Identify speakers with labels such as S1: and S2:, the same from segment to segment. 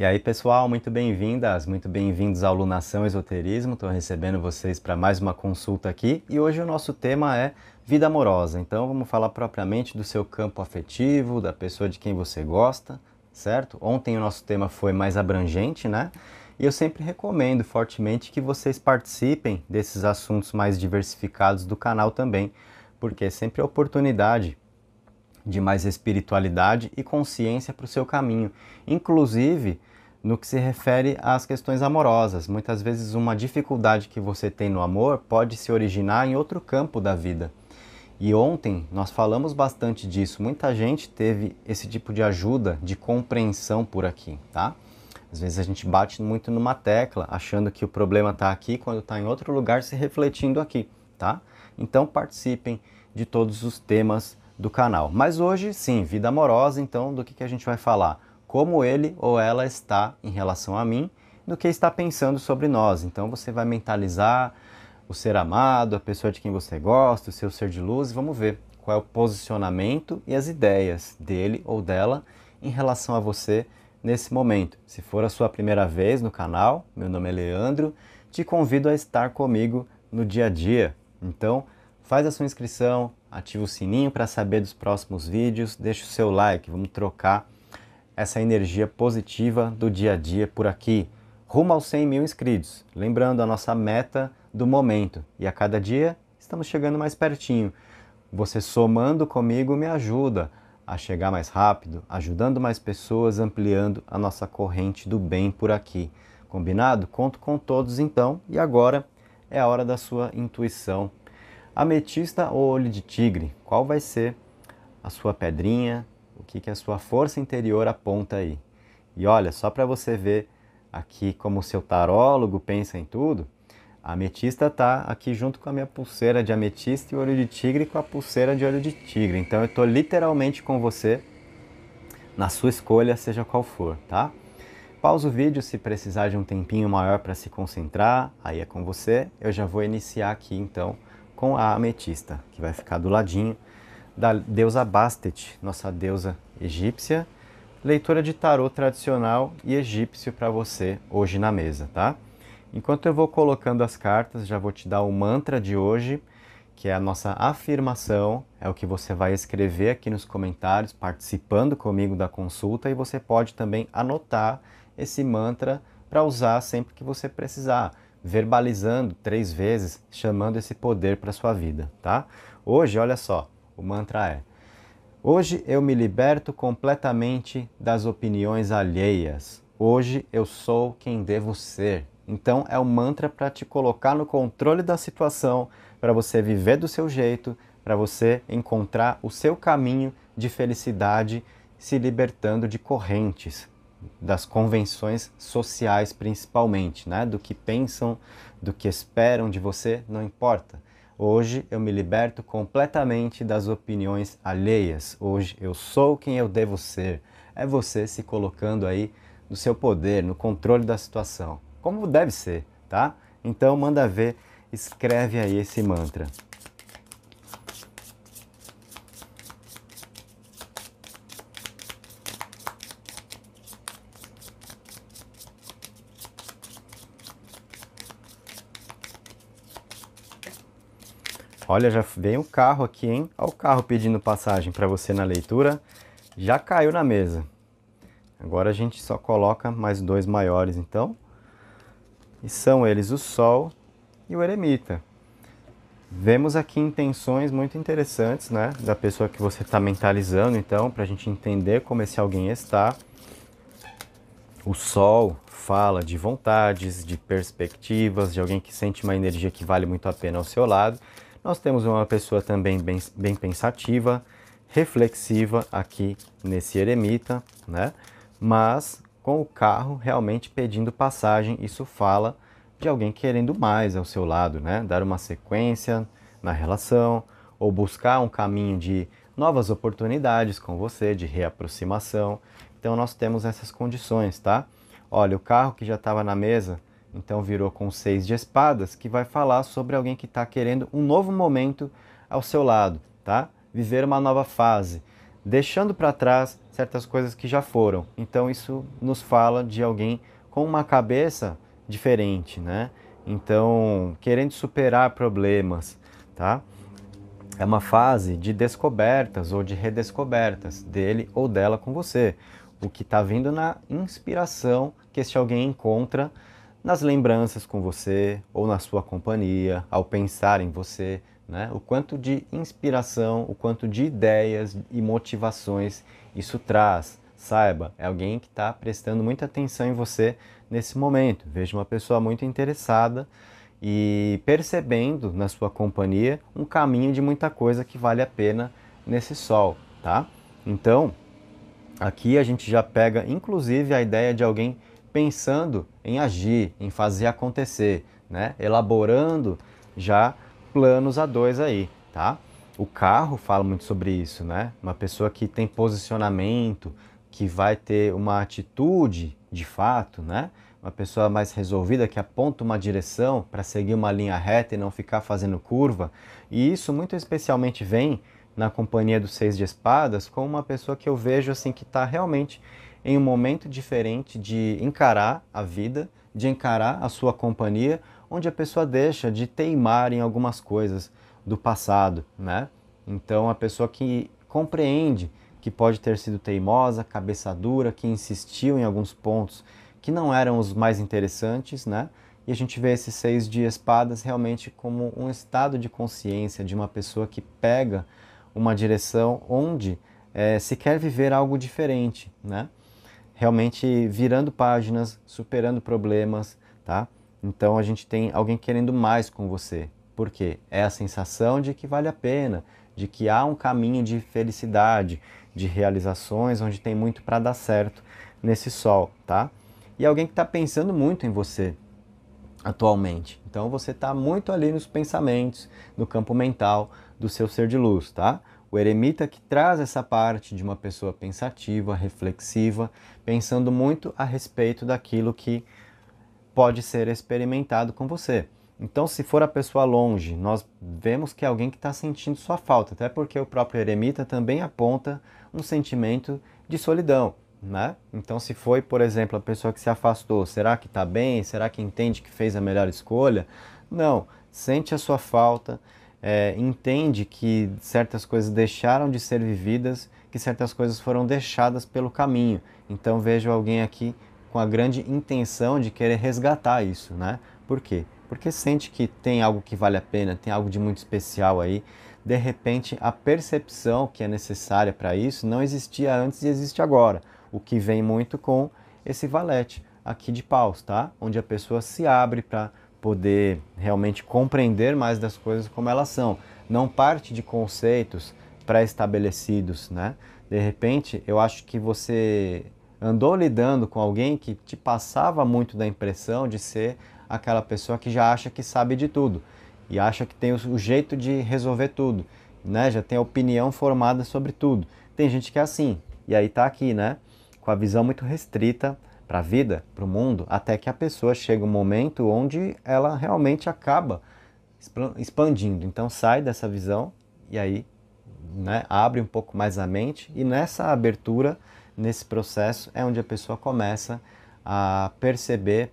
S1: E aí, pessoal, muito bem-vindas, muito bem-vindos ao Lunação Esoterismo. Estou recebendo vocês para mais uma consulta aqui e hoje o nosso tema é vida amorosa. Então, vamos falar propriamente do seu campo afetivo, da pessoa de quem você gosta, certo? Ontem o nosso tema foi mais abrangente, né? E eu sempre recomendo fortemente que vocês participem desses assuntos mais diversificados do canal também, porque é sempre é oportunidade de mais espiritualidade e consciência para o seu caminho. Inclusive, no que se refere às questões amorosas. Muitas vezes, uma dificuldade que você tem no amor pode se originar em outro campo da vida. E ontem nós falamos bastante disso. Muita gente teve esse tipo de ajuda, de compreensão por aqui, tá? Às vezes a gente bate muito numa tecla, achando que o problema está aqui, quando está em outro lugar se refletindo aqui, tá? Então participem de todos os temas do canal. Mas hoje, sim, vida amorosa, então do que, que a gente vai falar? como ele ou ela está em relação a mim, do que está pensando sobre nós. Então você vai mentalizar o ser amado, a pessoa de quem você gosta, o seu ser de luz, e vamos ver qual é o posicionamento e as ideias dele ou dela em relação a você nesse momento. Se for a sua primeira vez no canal, meu nome é Leandro, te convido a estar comigo no dia a dia. Então, faz a sua inscrição, ativa o sininho para saber dos próximos vídeos, deixa o seu like, vamos trocar essa energia positiva do dia a dia por aqui, rumo aos 100 mil inscritos. Lembrando a nossa meta do momento e a cada dia estamos chegando mais pertinho. Você somando comigo me ajuda a chegar mais rápido, ajudando mais pessoas, ampliando a nossa corrente do bem por aqui. Combinado? Conto com todos então e agora é a hora da sua intuição. Ametista ou olho de tigre? Qual vai ser a sua pedrinha, o que, que a sua força interior aponta aí? E olha, só para você ver aqui como o seu tarólogo pensa em tudo, a ametista está aqui junto com a minha pulseira de ametista e olho de tigre com a pulseira de olho de tigre. Então eu estou literalmente com você na sua escolha, seja qual for, tá? Pausa o vídeo se precisar de um tempinho maior para se concentrar, aí é com você. Eu já vou iniciar aqui então com a ametista, que vai ficar do ladinho da deusa Bastet, nossa deusa egípcia, leitura de tarot tradicional e egípcio para você hoje na mesa, tá? Enquanto eu vou colocando as cartas, já vou te dar o mantra de hoje, que é a nossa afirmação, é o que você vai escrever aqui nos comentários, participando comigo da consulta, e você pode também anotar esse mantra para usar sempre que você precisar, verbalizando três vezes, chamando esse poder para sua vida, tá? Hoje, olha só, o mantra é: Hoje eu me liberto completamente das opiniões alheias. Hoje eu sou quem devo ser. Então é o um mantra para te colocar no controle da situação, para você viver do seu jeito, para você encontrar o seu caminho de felicidade, se libertando de correntes, das convenções sociais principalmente, né? Do que pensam, do que esperam de você, não importa. Hoje eu me liberto completamente das opiniões alheias. Hoje eu sou quem eu devo ser. É você se colocando aí no seu poder, no controle da situação. Como deve ser, tá? Então manda ver, escreve aí esse mantra. Olha, já vem o carro aqui, hein? Olha o carro pedindo passagem para você na leitura. Já caiu na mesa. Agora a gente só coloca mais dois maiores, então. E são eles o Sol e o Eremita. Vemos aqui intenções muito interessantes, né? Da pessoa que você está mentalizando, então, para a gente entender como esse alguém está. O Sol fala de vontades, de perspectivas, de alguém que sente uma energia que vale muito a pena ao seu lado nós temos uma pessoa também bem, bem pensativa, reflexiva aqui nesse eremita, né? Mas com o carro realmente pedindo passagem, isso fala de alguém querendo mais ao seu lado, né? Dar uma sequência na relação ou buscar um caminho de novas oportunidades com você, de reaproximação. Então nós temos essas condições, tá? Olha, o carro que já estava na mesa então virou com seis de espadas, que vai falar sobre alguém que está querendo um novo momento ao seu lado, tá? Viver uma nova fase, deixando para trás certas coisas que já foram. Então isso nos fala de alguém com uma cabeça diferente, né? Então querendo superar problemas, tá? É uma fase de descobertas ou de redescobertas dele ou dela com você. O que está vindo na inspiração que este alguém encontra nas lembranças com você ou na sua companhia, ao pensar em você, né? o quanto de inspiração, o quanto de ideias e motivações isso traz. Saiba, é alguém que está prestando muita atenção em você nesse momento. Veja uma pessoa muito interessada e percebendo na sua companhia um caminho de muita coisa que vale a pena nesse sol, tá? Então, aqui a gente já pega inclusive a ideia de alguém pensando em agir, em fazer acontecer, né? Elaborando já planos a dois aí, tá? O carro fala muito sobre isso, né? Uma pessoa que tem posicionamento, que vai ter uma atitude de fato, né? Uma pessoa mais resolvida que aponta uma direção para seguir uma linha reta e não ficar fazendo curva. E isso muito especialmente vem na companhia dos seis de espadas com uma pessoa que eu vejo assim que está realmente em um momento diferente de encarar a vida, de encarar a sua companhia, onde a pessoa deixa de teimar em algumas coisas do passado, né? Então, a pessoa que compreende que pode ter sido teimosa, cabeça dura, que insistiu em alguns pontos que não eram os mais interessantes, né? E a gente vê esses seis de espadas realmente como um estado de consciência de uma pessoa que pega uma direção onde é, se quer viver algo diferente, né? realmente virando páginas, superando problemas, tá? Então a gente tem alguém querendo mais com você. Por quê? É a sensação de que vale a pena, de que há um caminho de felicidade, de realizações onde tem muito para dar certo nesse sol, tá? E alguém que está pensando muito em você atualmente. Então você está muito ali nos pensamentos, no campo mental do seu ser de luz, tá? O eremita que traz essa parte de uma pessoa pensativa, reflexiva, pensando muito a respeito daquilo que pode ser experimentado com você. Então, se for a pessoa longe, nós vemos que é alguém que está sentindo sua falta, até porque o próprio eremita também aponta um sentimento de solidão. Né? Então, se foi, por exemplo, a pessoa que se afastou, será que está bem? Será que entende que fez a melhor escolha? Não, sente a sua falta, é, entende que certas coisas deixaram de ser vividas, que certas coisas foram deixadas pelo caminho. Então vejo alguém aqui com a grande intenção de querer resgatar isso, né? Por quê? Porque sente que tem algo que vale a pena, tem algo de muito especial aí. De repente, a percepção que é necessária para isso não existia antes e existe agora, o que vem muito com esse valete aqui de paus, tá? Onde a pessoa se abre para poder realmente compreender mais das coisas como elas são. Não parte de conceitos pré-estabelecidos, né? De repente, eu acho que você andou lidando com alguém que te passava muito da impressão de ser aquela pessoa que já acha que sabe de tudo e acha que tem o jeito de resolver tudo, né? Já tem a opinião formada sobre tudo. Tem gente que é assim, e aí tá aqui, né? Com a visão muito restrita para a vida, para o mundo, até que a pessoa chega um momento onde ela realmente acaba expandindo. Então sai dessa visão e aí né, abre um pouco mais a mente e nessa abertura, nesse processo, é onde a pessoa começa a perceber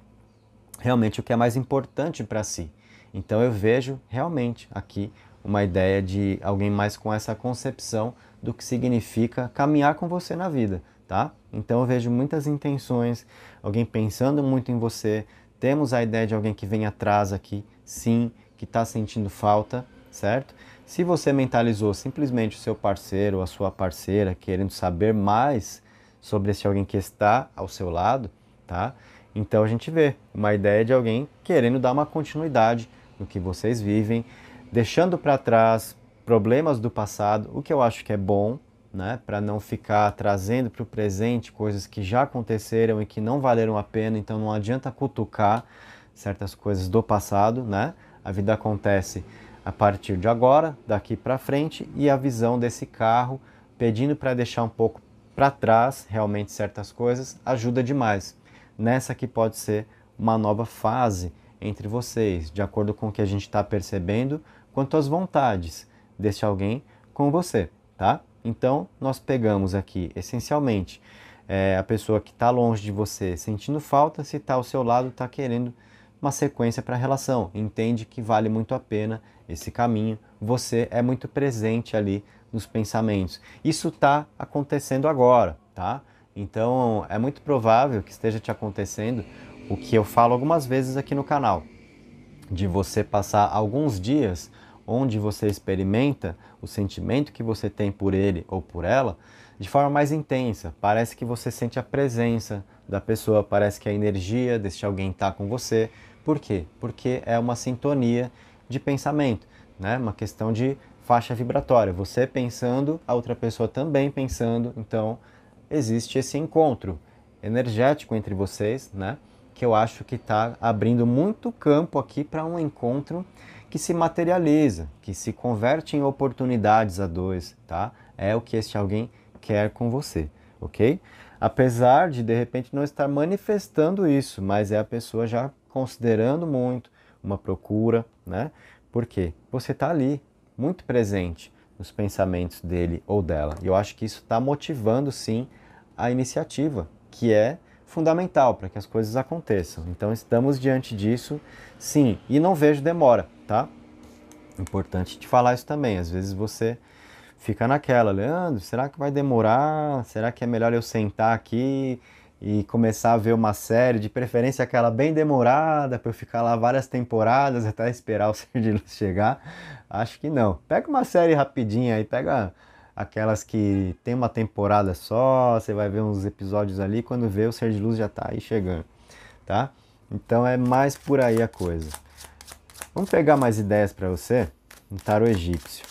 S1: realmente o que é mais importante para si. Então eu vejo realmente aqui uma ideia de alguém mais com essa concepção do que significa caminhar com você na vida tá? Então eu vejo muitas intenções, alguém pensando muito em você. Temos a ideia de alguém que vem atrás aqui, sim, que está sentindo falta, certo? Se você mentalizou simplesmente o seu parceiro ou a sua parceira querendo saber mais sobre esse alguém que está ao seu lado, tá? Então a gente vê uma ideia de alguém querendo dar uma continuidade no que vocês vivem, deixando para trás problemas do passado, o que eu acho que é bom, né? Para não ficar trazendo para o presente coisas que já aconteceram e que não valeram a pena, então não adianta cutucar certas coisas do passado, né? A vida acontece a partir de agora, daqui para frente, e a visão desse carro pedindo para deixar um pouco para trás realmente certas coisas ajuda demais. Nessa que pode ser uma nova fase entre vocês, de acordo com o que a gente está percebendo, quanto às vontades deste alguém com você, tá? Então, nós pegamos aqui, essencialmente, é, a pessoa que está longe de você sentindo falta, se está ao seu lado, está querendo uma sequência para a relação, entende que vale muito a pena esse caminho, você é muito presente ali nos pensamentos. Isso está acontecendo agora, tá? Então é muito provável que esteja te acontecendo o que eu falo algumas vezes aqui no canal, de você passar alguns dias onde você experimenta o sentimento que você tem por ele ou por ela de forma mais intensa. Parece que você sente a presença da pessoa, parece que a energia deste alguém está com você. Por quê? Porque é uma sintonia de pensamento, né? uma questão de faixa vibratória. Você pensando, a outra pessoa também pensando, então existe esse encontro energético entre vocês, né? que eu acho que está abrindo muito campo aqui para um encontro que se materializa, que se converte em oportunidades a dois, tá? É o que este alguém quer com você, ok? Apesar de de repente não estar manifestando isso, mas é a pessoa já considerando muito uma procura, né? Porque você está ali, muito presente nos pensamentos dele ou dela. E eu acho que isso está motivando sim a iniciativa, que é fundamental para que as coisas aconteçam. Então estamos diante disso, sim, e não vejo demora tá? Importante te falar isso também. Às vezes você fica naquela, Leandro, será que vai demorar? Será que é melhor eu sentar aqui e começar a ver uma série, de preferência aquela bem demorada, para eu ficar lá várias temporadas até esperar o Ser de Luz chegar? Acho que não. Pega uma série rapidinha aí, pega aquelas que tem uma temporada só, você vai ver uns episódios ali, quando vê o Ser de Luz já tá aí chegando, tá? Então é mais por aí a coisa. Vamos pegar mais ideias para você? Um tarô egípcio.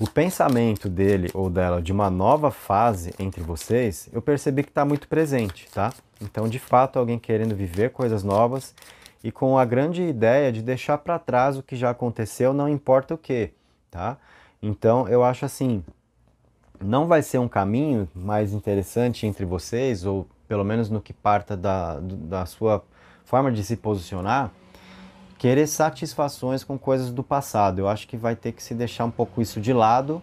S1: O pensamento dele ou dela de uma nova fase entre vocês, eu percebi que está muito presente, tá? Então, de fato, alguém querendo viver coisas novas e com a grande ideia de deixar para trás o que já aconteceu, não importa o que, tá? Então, eu acho assim, não vai ser um caminho mais interessante entre vocês ou pelo menos no que parta da, da sua forma de se posicionar, querer satisfações com coisas do passado. Eu acho que vai ter que se deixar um pouco isso de lado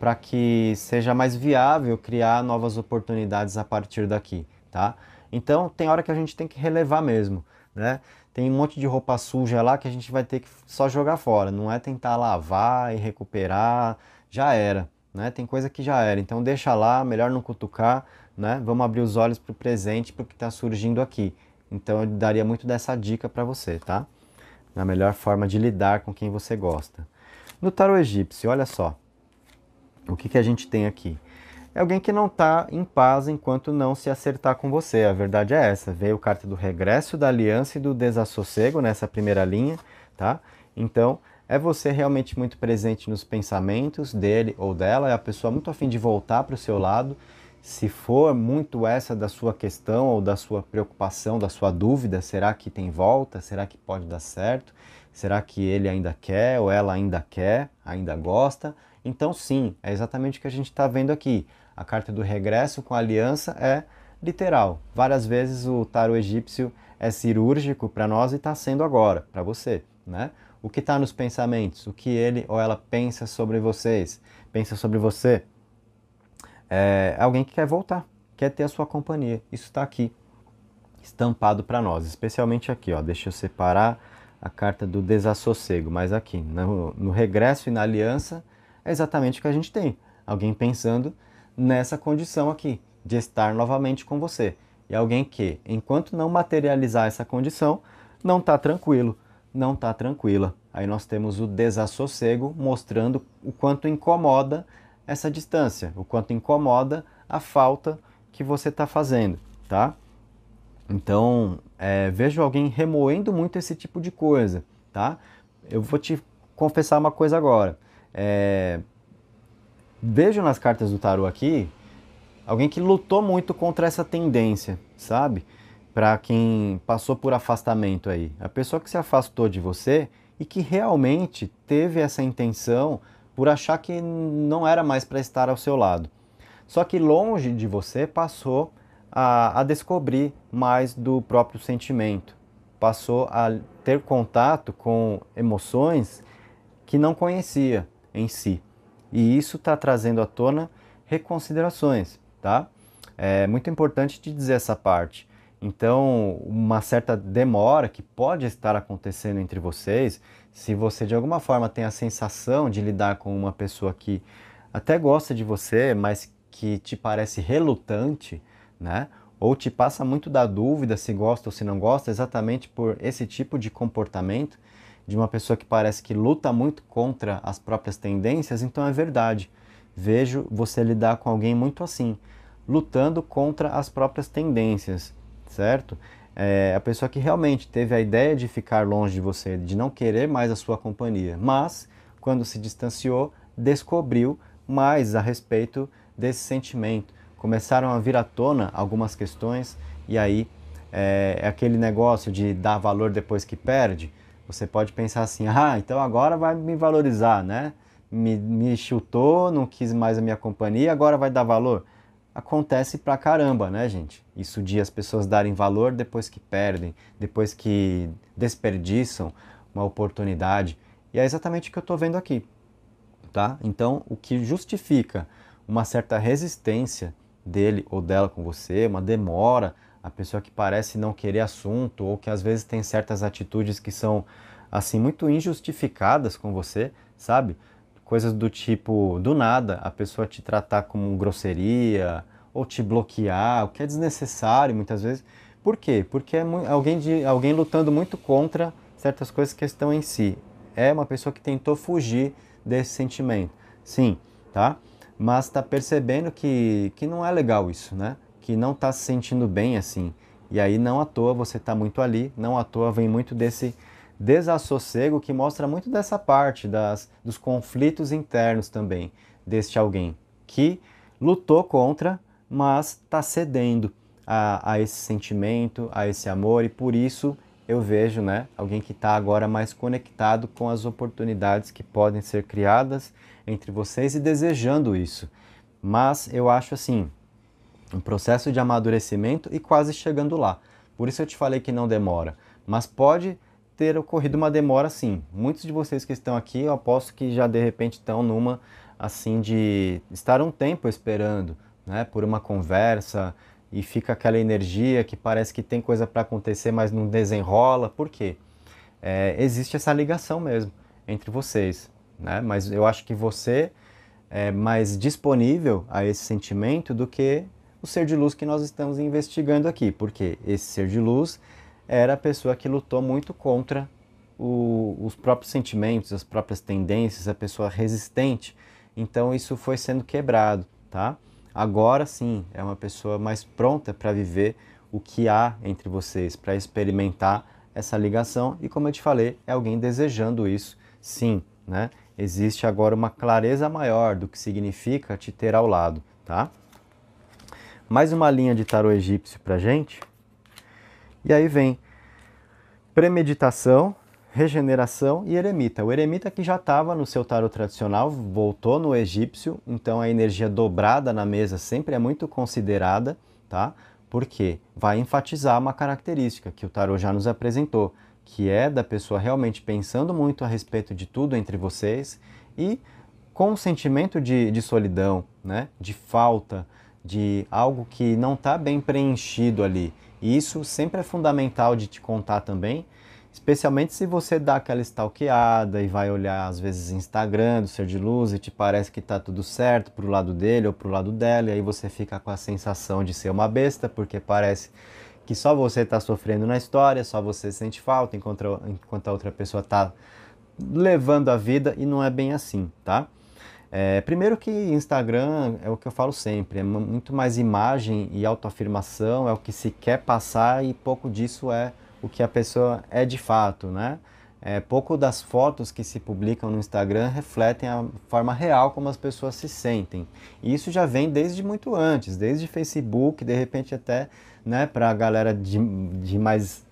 S1: para que seja mais viável criar novas oportunidades a partir daqui, tá? Então, tem hora que a gente tem que relevar mesmo, né? Tem um monte de roupa suja lá que a gente vai ter que só jogar fora, não é tentar lavar e recuperar, já era né? Tem coisa que já era, então deixa lá, melhor não cutucar, né? Vamos abrir os olhos para o presente, para o que está surgindo aqui. Então eu daria muito dessa dica para você, tá? Na melhor forma de lidar com quem você gosta. No tarot egípcio, olha só, o que, que a gente tem aqui? É alguém que não está em paz enquanto não se acertar com você. A verdade é essa. Veio carta do regresso, da aliança e do desassossego nessa primeira linha, tá? Então, é você realmente muito presente nos pensamentos dele ou dela? É a pessoa muito afim de voltar para o seu lado? Se for muito essa da sua questão ou da sua preocupação, da sua dúvida, será que tem volta? Será que pode dar certo? Será que ele ainda quer ou ela ainda quer, ainda gosta? Então, sim, é exatamente o que a gente está vendo aqui. A carta do regresso com aliança é literal. Várias vezes o tarot egípcio é cirúrgico para nós e está sendo agora, para você, né? o que está nos pensamentos, o que ele ou ela pensa sobre vocês, pensa sobre você. É, é alguém que quer voltar, quer ter a sua companhia. Isso está aqui, estampado para nós, especialmente aqui. Ó. Deixa eu separar a carta do desassossego, mas aqui, no, no regresso e na aliança, é exatamente o que a gente tem. Alguém pensando nessa condição aqui, de estar novamente com você. E alguém que, enquanto não materializar essa condição, não está tranquilo, não está tranquila. Aí nós temos o desassossego mostrando o quanto incomoda essa distância, o quanto incomoda a falta que você está fazendo, tá? Então, é, vejo alguém remoendo muito esse tipo de coisa, tá? Eu vou te confessar uma coisa agora. É, vejo nas cartas do tarot aqui alguém que lutou muito contra essa tendência, sabe? para quem passou por afastamento aí? A pessoa que se afastou de você e que realmente teve essa intenção por achar que não era mais para estar ao seu lado. Só que longe de você passou a, a descobrir mais do próprio sentimento, passou a ter contato com emoções que não conhecia em si. E isso está trazendo à tona reconsiderações, tá? É muito importante te dizer essa parte. Então, uma certa demora que pode estar acontecendo entre vocês, se você de alguma forma tem a sensação de lidar com uma pessoa que até gosta de você, mas que te parece relutante, né? Ou te passa muito da dúvida se gosta ou se não gosta, exatamente por esse tipo de comportamento de uma pessoa que parece que luta muito contra as próprias tendências, então é verdade. Vejo você lidar com alguém muito assim, lutando contra as próprias tendências certo? É, a pessoa que realmente teve a ideia de ficar longe de você, de não querer mais a sua companhia, mas quando se distanciou, descobriu mais a respeito desse sentimento. Começaram a vir à tona algumas questões e aí é, é aquele negócio de dar valor depois que perde. Você pode pensar assim, ah, então agora vai me valorizar, né? Me, me chutou, não quis mais a minha companhia, agora vai dar valor acontece pra caramba, né, gente? Isso de as pessoas darem valor depois que perdem, depois que desperdiçam uma oportunidade. E é exatamente o que eu estou vendo aqui, tá? Então, o que justifica uma certa resistência dele ou dela com você, uma demora, a pessoa que parece não querer assunto ou que às vezes tem certas atitudes que são assim muito injustificadas com você, sabe? coisas do tipo, do nada, a pessoa te tratar como grosseria ou te bloquear, o que é desnecessário muitas vezes. Por quê? Porque é alguém, de, alguém lutando muito contra certas coisas que estão em si. É uma pessoa que tentou fugir desse sentimento. Sim, tá? Mas está percebendo que, que não é legal isso, né? Que não está se sentindo bem assim. E aí não à toa você está muito ali, não à toa vem muito desse desassossego que mostra muito dessa parte das, dos conflitos internos também deste alguém que lutou contra, mas está cedendo a, a, esse sentimento, a esse amor e por isso eu vejo, né, alguém que está agora mais conectado com as oportunidades que podem ser criadas entre vocês e desejando isso. Mas eu acho assim, um processo de amadurecimento e quase chegando lá. Por isso eu te falei que não demora, mas pode ter ocorrido uma demora sim. Muitos de vocês que estão aqui, eu aposto que já de repente estão numa assim de estar um tempo esperando, né, por uma conversa e fica aquela energia que parece que tem coisa para acontecer, mas não desenrola. Por quê? É, existe essa ligação mesmo entre vocês, né? Mas eu acho que você é mais disponível a esse sentimento do que o ser de luz que nós estamos investigando aqui, porque esse ser de luz era a pessoa que lutou muito contra o, os próprios sentimentos, as próprias tendências, a pessoa resistente. Então isso foi sendo quebrado, tá? Agora sim, é uma pessoa mais pronta para viver o que há entre vocês, para experimentar essa ligação e como eu te falei, é alguém desejando isso, sim, né? Existe agora uma clareza maior do que significa te ter ao lado, tá? Mais uma linha de tarô egípcio para gente. E aí vem premeditação, regeneração e eremita. O eremita que já estava no seu tarot tradicional, voltou no egípcio, então a energia dobrada na mesa sempre é muito considerada, tá? Porque vai enfatizar uma característica que o tarot já nos apresentou, que é da pessoa realmente pensando muito a respeito de tudo entre vocês e com um sentimento de, de solidão, né? De falta, de algo que não está bem preenchido ali isso sempre é fundamental de te contar também, especialmente se você dá aquela stalkeada e vai olhar às vezes Instagram do ser de luz e te parece que está tudo certo pro lado dele ou pro lado dela, e aí você fica com a sensação de ser uma besta, porque parece que só você está sofrendo na história, só você sente falta enquanto, enquanto a outra pessoa está levando a vida e não é bem assim, tá? É, primeiro que Instagram é o que eu falo sempre, é muito mais imagem e autoafirmação, é o que se quer passar e pouco disso é o que a pessoa é de fato, né? É, pouco das fotos que se publicam no Instagram refletem a forma real como as pessoas se sentem. E isso já vem desde muito antes, desde Facebook, de repente até né, para a galera de, de mais,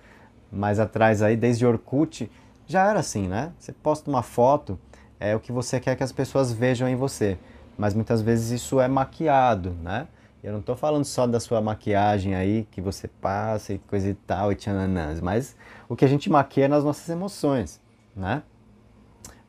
S1: mais atrás aí, desde Orkut, já era assim, né? Você posta uma foto, é o que você quer que as pessoas vejam em você. Mas muitas vezes isso é maquiado, né? Eu não estou falando só da sua maquiagem aí, que você passa e coisa e tal, e tchananãs, mas o que a gente maquia nas nossas emoções, né?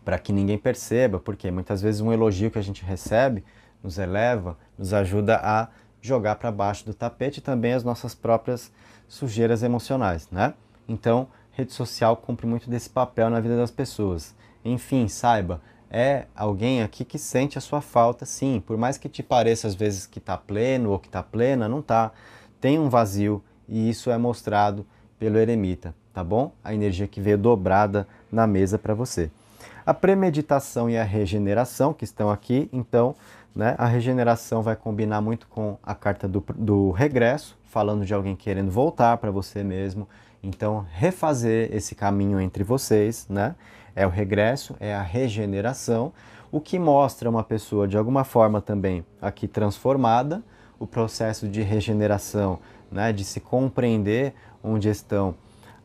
S1: Para que ninguém perceba, porque muitas vezes um elogio que a gente recebe nos eleva, nos ajuda a jogar para baixo do tapete também as nossas próprias sujeiras emocionais, né? Então, rede social cumpre muito desse papel na vida das pessoas. Enfim, saiba, é alguém aqui que sente a sua falta, sim. Por mais que te pareça às vezes que está pleno ou que está plena, não está. Tem um vazio e isso é mostrado pelo eremita, tá bom? A energia que veio dobrada na mesa para você. A premeditação e a regeneração que estão aqui, então, né, a regeneração vai combinar muito com a carta do, do regresso, falando de alguém querendo voltar para você mesmo. Então, refazer esse caminho entre vocês, né? é o regresso, é a regeneração, o que mostra uma pessoa de alguma forma também aqui transformada, o processo de regeneração, né, de se compreender onde estão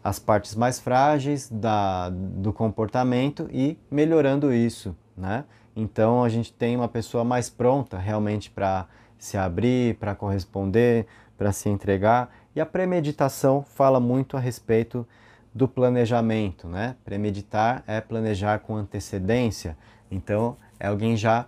S1: as partes mais frágeis da, do comportamento e melhorando isso, né? Então a gente tem uma pessoa mais pronta realmente para se abrir, para corresponder, para se entregar. E a premeditação fala muito a respeito do planejamento, né? Premeditar é planejar com antecedência. Então, é alguém já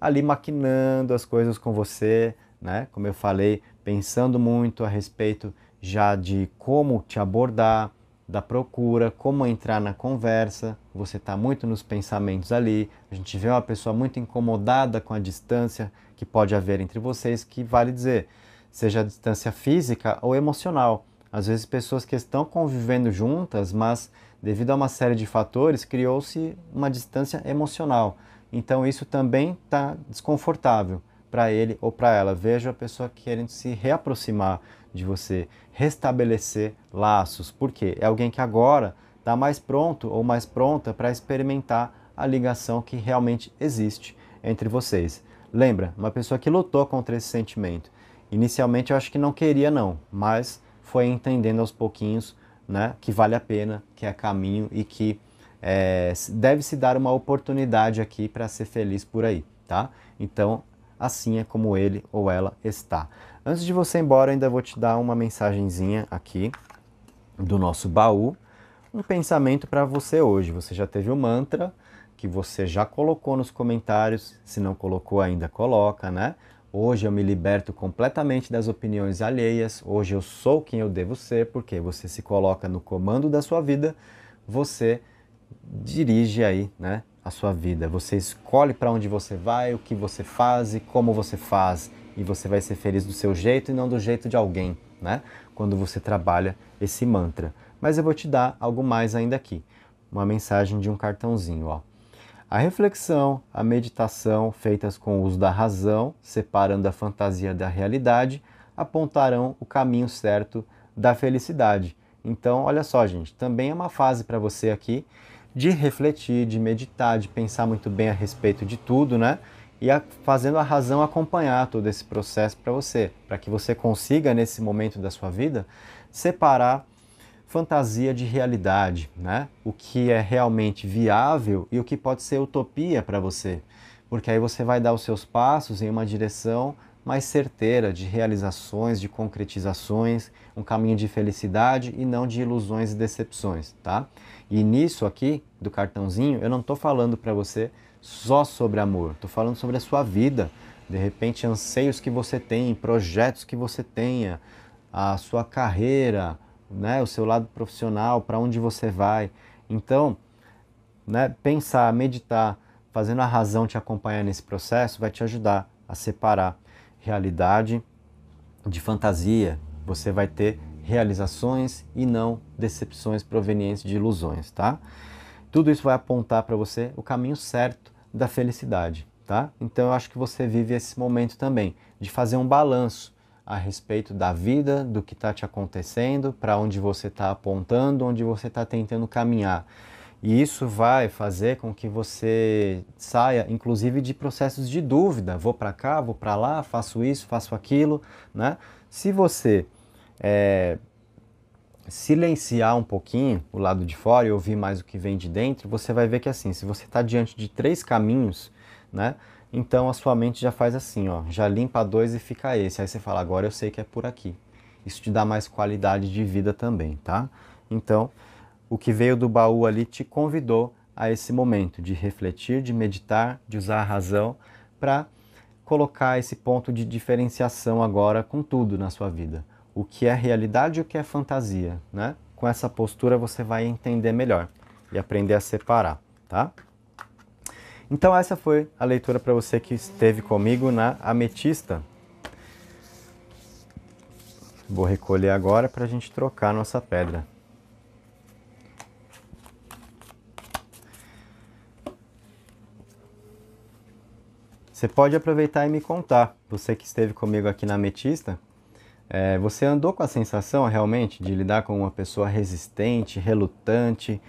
S1: ali maquinando as coisas com você, né? Como eu falei, pensando muito a respeito já de como te abordar, da procura, como entrar na conversa. Você está muito nos pensamentos ali. A gente vê uma pessoa muito incomodada com a distância que pode haver entre vocês, que vale dizer, seja a distância física ou emocional às vezes pessoas que estão convivendo juntas, mas devido a uma série de fatores criou-se uma distância emocional. Então isso também está desconfortável para ele ou para ela. Vejo a pessoa querendo se reaproximar de você, restabelecer laços, porque é alguém que agora está mais pronto ou mais pronta para experimentar a ligação que realmente existe entre vocês. Lembra, uma pessoa que lutou contra esse sentimento. Inicialmente eu acho que não queria não, mas foi entendendo aos pouquinhos né, que vale a pena, que é caminho e que é, deve se dar uma oportunidade aqui para ser feliz por aí, tá? Então, assim é como ele ou ela está. Antes de você ir embora, ainda vou te dar uma mensagenzinha aqui do nosso baú, um pensamento para você hoje. Você já teve o um mantra que você já colocou nos comentários, se não colocou ainda, coloca, né? Hoje eu me liberto completamente das opiniões alheias. Hoje eu sou quem eu devo ser, porque você se coloca no comando da sua vida, você dirige aí, né, a sua vida. Você escolhe para onde você vai, o que você faz e como você faz, e você vai ser feliz do seu jeito e não do jeito de alguém, né? Quando você trabalha esse mantra. Mas eu vou te dar algo mais ainda aqui. Uma mensagem de um cartãozinho, ó. A reflexão, a meditação, feitas com o uso da razão, separando a fantasia da realidade, apontarão o caminho certo da felicidade. Então, olha só, gente, também é uma fase para você aqui de refletir, de meditar, de pensar muito bem a respeito de tudo, né? E a, fazendo a razão acompanhar todo esse processo para você, para que você consiga, nesse momento da sua vida, separar fantasia de realidade, né? O que é realmente viável e o que pode ser utopia para você. Porque aí você vai dar os seus passos em uma direção mais certeira de realizações, de concretizações, um caminho de felicidade e não de ilusões e decepções, tá? E nisso aqui do cartãozinho, eu não estou falando para você só sobre amor, estou falando sobre a sua vida, de repente anseios que você tem, projetos que você tenha, a sua carreira, né, o seu lado profissional, para onde você vai. Então, né, pensar, meditar, fazendo a razão te acompanhar nesse processo vai te ajudar a separar realidade de fantasia. Você vai ter realizações e não decepções provenientes de ilusões, tá? Tudo isso vai apontar para você o caminho certo da felicidade, tá? Então eu acho que você vive esse momento também de fazer um balanço a respeito da vida, do que está te acontecendo, para onde você está apontando, onde você está tentando caminhar. E isso vai fazer com que você saia, inclusive, de processos de dúvida. Vou para cá, vou para lá, faço isso, faço aquilo, né? Se você é, silenciar um pouquinho o lado de fora e ouvir mais o que vem de dentro, você vai ver que assim, se você está diante de três caminhos, né? Então a sua mente já faz assim, ó, já limpa dois e fica esse. Aí você fala, agora eu sei que é por aqui. Isso te dá mais qualidade de vida também, tá? Então, o que veio do baú ali te convidou a esse momento de refletir, de meditar, de usar a razão para colocar esse ponto de diferenciação agora com tudo na sua vida. O que é realidade e o que é fantasia, né? Com essa postura você vai entender melhor e aprender a separar, tá? Então essa foi a leitura para você que esteve comigo na Ametista. Vou recolher agora para a gente trocar nossa pedra. Você pode aproveitar e me contar, você que esteve comigo aqui na Ametista, é, você andou com a sensação realmente de lidar com uma pessoa resistente, relutante,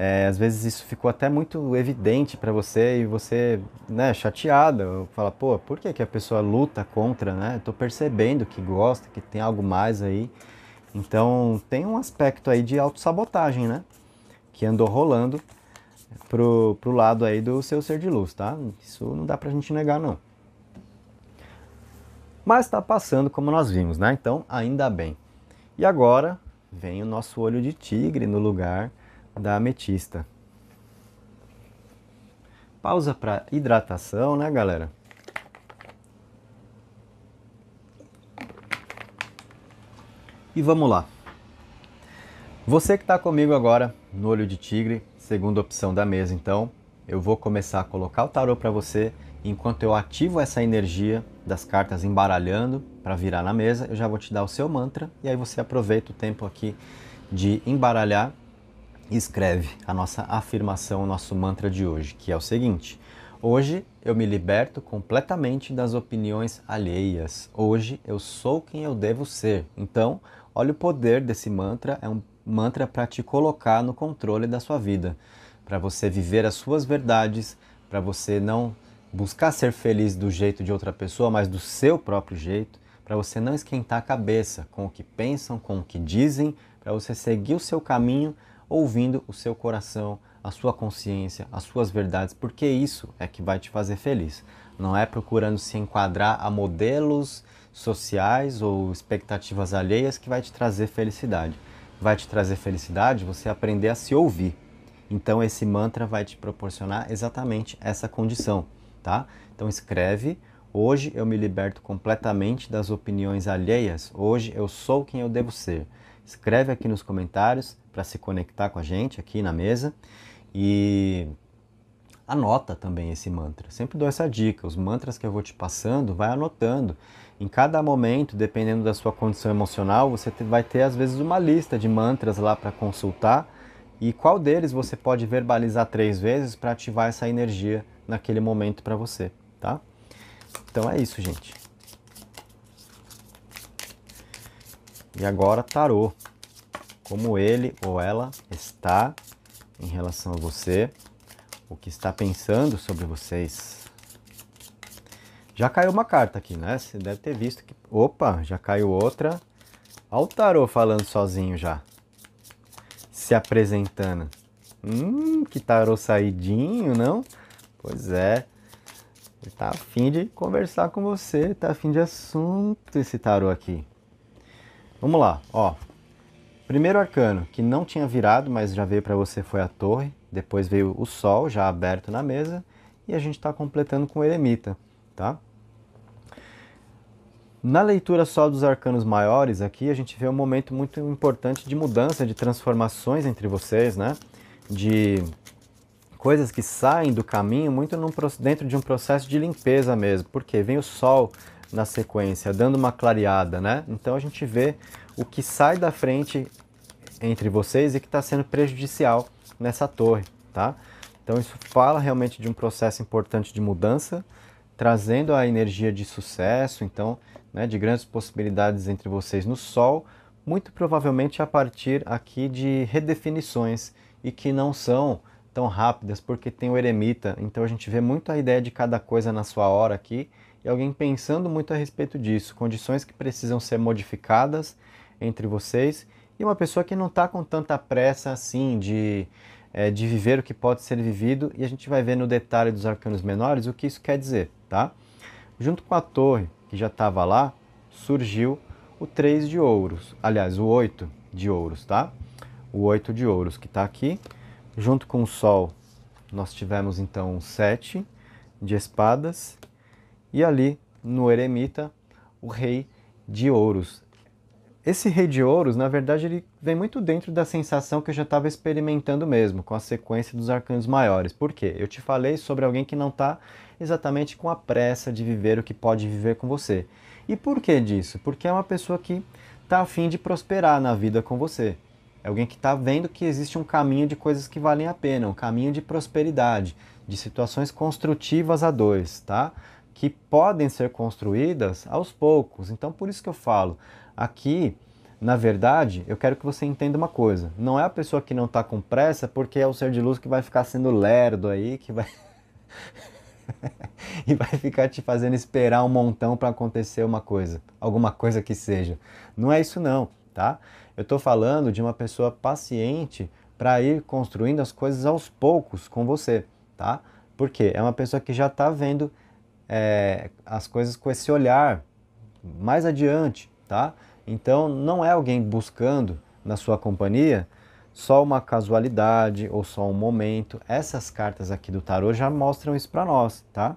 S1: é, às vezes isso ficou até muito evidente para você e você, né, chateada, fala, pô, por que, que a pessoa luta contra, né? tô percebendo que gosta, que tem algo mais aí. Então, tem um aspecto aí de autossabotagem, né? Que andou rolando pro, pro lado aí do seu ser de luz, tá? Isso não dá pra gente negar, não. Mas está passando como nós vimos, né? Então, ainda bem. E agora vem o nosso olho de tigre no lugar da ametista. Pausa para hidratação, né, galera? E vamos lá. Você que está comigo agora no Olho de Tigre, segunda opção da mesa, então, eu vou começar a colocar o tarô para você. Enquanto eu ativo essa energia das cartas embaralhando para virar na mesa, eu já vou te dar o seu mantra e aí você aproveita o tempo aqui de embaralhar escreve a nossa afirmação, o nosso mantra de hoje, que é o seguinte: Hoje eu me liberto completamente das opiniões alheias. Hoje eu sou quem eu devo ser. Então, olha o poder desse mantra, é um mantra para te colocar no controle da sua vida, para você viver as suas verdades, para você não buscar ser feliz do jeito de outra pessoa, mas do seu próprio jeito, para você não esquentar a cabeça com o que pensam, com o que dizem, para você seguir o seu caminho, ouvindo o seu coração, a sua consciência, as suas verdades, porque isso é que vai te fazer feliz. Não é procurando se enquadrar a modelos sociais ou expectativas alheias que vai te trazer felicidade. Vai te trazer felicidade você aprender a se ouvir. Então esse mantra vai te proporcionar exatamente essa condição, tá? Então escreve Hoje eu me liberto completamente das opiniões alheias. Hoje eu sou quem eu devo ser. Escreve aqui nos comentários para se conectar com a gente aqui na mesa e anota também esse mantra. Sempre dou essa dica, os mantras que eu vou te passando, vai anotando. Em cada momento, dependendo da sua condição emocional, você vai ter às vezes uma lista de mantras lá para consultar e qual deles você pode verbalizar três vezes para ativar essa energia naquele momento para você, tá? Então é isso, gente. E agora, tarô como ele ou ela está em relação a você, o que está pensando sobre vocês. Já caiu uma carta aqui, né? Você deve ter visto que. Opa, já caiu outra. Olha o tarô falando sozinho já. Se apresentando. Hum, que tarô saidinho, não? Pois é. Ele tá afim de conversar com você, tá afim de assunto esse tarô aqui. Vamos lá, ó. Primeiro arcano, que não tinha virado, mas já veio para você, foi a torre. Depois veio o sol, já aberto na mesa. E a gente está completando com o eremita, tá? Na leitura só dos arcanos maiores aqui, a gente vê um momento muito importante de mudança, de transformações entre vocês, né? De coisas que saem do caminho muito num, dentro de um processo de limpeza mesmo, porque vem o sol na sequência, dando uma clareada, né? Então a gente vê o que sai da frente entre vocês e que está sendo prejudicial nessa torre, tá? Então isso fala realmente de um processo importante de mudança, trazendo a energia de sucesso, então, né, de grandes possibilidades entre vocês no Sol, muito provavelmente a partir aqui de redefinições e que não são tão rápidas, porque tem o eremita, então a gente vê muito a ideia de cada coisa na sua hora aqui e alguém pensando muito a respeito disso, condições que precisam ser modificadas entre vocês e uma pessoa que não está com tanta pressa assim de, é, de viver o que pode ser vivido, e a gente vai ver no detalhe dos arcanos menores o que isso quer dizer, tá? Junto com a torre, que já estava lá, surgiu o 3 de ouros, aliás, o 8 de ouros, tá? O 8 de ouros que está aqui. Junto com o sol, nós tivemos então o 7 de espadas, e ali no eremita, o rei de ouros, esse Rei de Ouros, na verdade, ele vem muito dentro da sensação que eu já estava experimentando mesmo, com a sequência dos arcanos maiores. Por quê? Eu te falei sobre alguém que não está exatamente com a pressa de viver o que pode viver com você. E por que disso? Porque é uma pessoa que está afim de prosperar na vida com você. É alguém que está vendo que existe um caminho de coisas que valem a pena, um caminho de prosperidade, de situações construtivas a dois, tá? Que podem ser construídas aos poucos. Então, por isso que eu falo, Aqui, na verdade, eu quero que você entenda uma coisa. Não é a pessoa que não está com pressa porque é o ser de luz que vai ficar sendo lerdo aí, que vai. e vai ficar te fazendo esperar um montão para acontecer uma coisa, alguma coisa que seja. Não é isso, não, tá? Eu estou falando de uma pessoa paciente para ir construindo as coisas aos poucos com você, tá? Porque é uma pessoa que já está vendo é, as coisas com esse olhar mais adiante, tá? Então, não é alguém buscando na sua companhia só uma casualidade ou só um momento. Essas cartas aqui do tarô já mostram isso para nós, tá?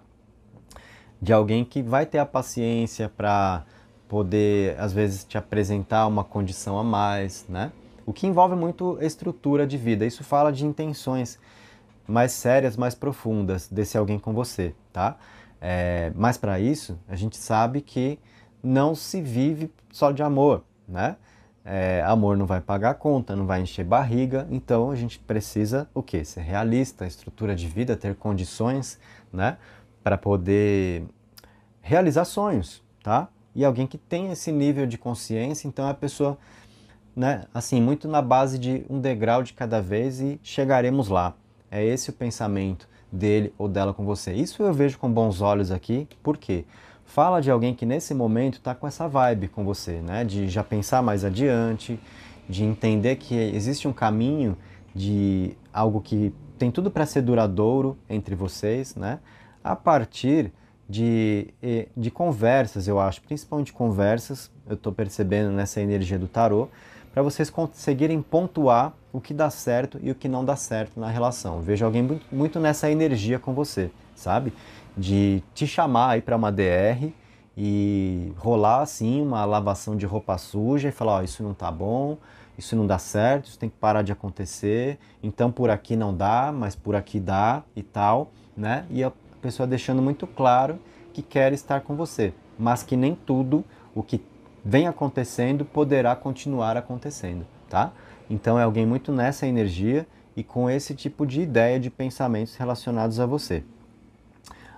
S1: De alguém que vai ter a paciência para poder, às vezes, te apresentar uma condição a mais, né? O que envolve muito estrutura de vida. Isso fala de intenções mais sérias, mais profundas desse alguém com você, tá? É, mas para isso, a gente sabe que não se vive só de amor, né? É, amor não vai pagar conta, não vai encher barriga, então a gente precisa o que? Ser realista, estrutura de vida, ter condições, né? Para poder realizar sonhos, tá? E alguém que tem esse nível de consciência, então é a pessoa, né? Assim, muito na base de um degrau de cada vez e chegaremos lá. É esse o pensamento dele ou dela com você. Isso eu vejo com bons olhos aqui, por quê? Porque Fala de alguém que nesse momento está com essa vibe com você, né? De já pensar mais adiante, de entender que existe um caminho de algo que tem tudo para ser duradouro entre vocês, né? A partir de, de conversas, eu acho, principalmente conversas, eu estou percebendo nessa energia do tarô, para vocês conseguirem pontuar o que dá certo e o que não dá certo na relação. Eu vejo alguém muito nessa energia com você, sabe? de te chamar aí para uma DR e rolar assim uma lavação de roupa suja e falar, ó, oh, isso não tá bom, isso não dá certo, isso tem que parar de acontecer, então por aqui não dá, mas por aqui dá e tal, né? E a pessoa deixando muito claro que quer estar com você, mas que nem tudo o que vem acontecendo poderá continuar acontecendo, tá? Então é alguém muito nessa energia e com esse tipo de ideia de pensamentos relacionados a você.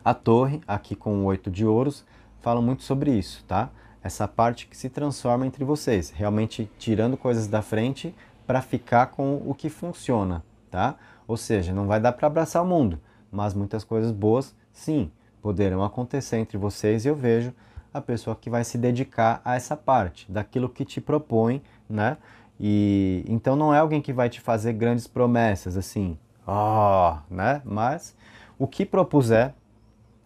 S1: A torre, aqui com o oito de ouros, fala muito sobre isso, tá? Essa parte que se transforma entre vocês, realmente tirando coisas da frente para ficar com o que funciona, tá? Ou seja, não vai dar para abraçar o mundo, mas muitas coisas boas, sim, poderão acontecer entre vocês e eu vejo a pessoa que vai se dedicar a essa parte, daquilo que te propõe, né? E então não é alguém que vai te fazer grandes promessas assim, ó, oh, ah", né? Mas o que propuser, é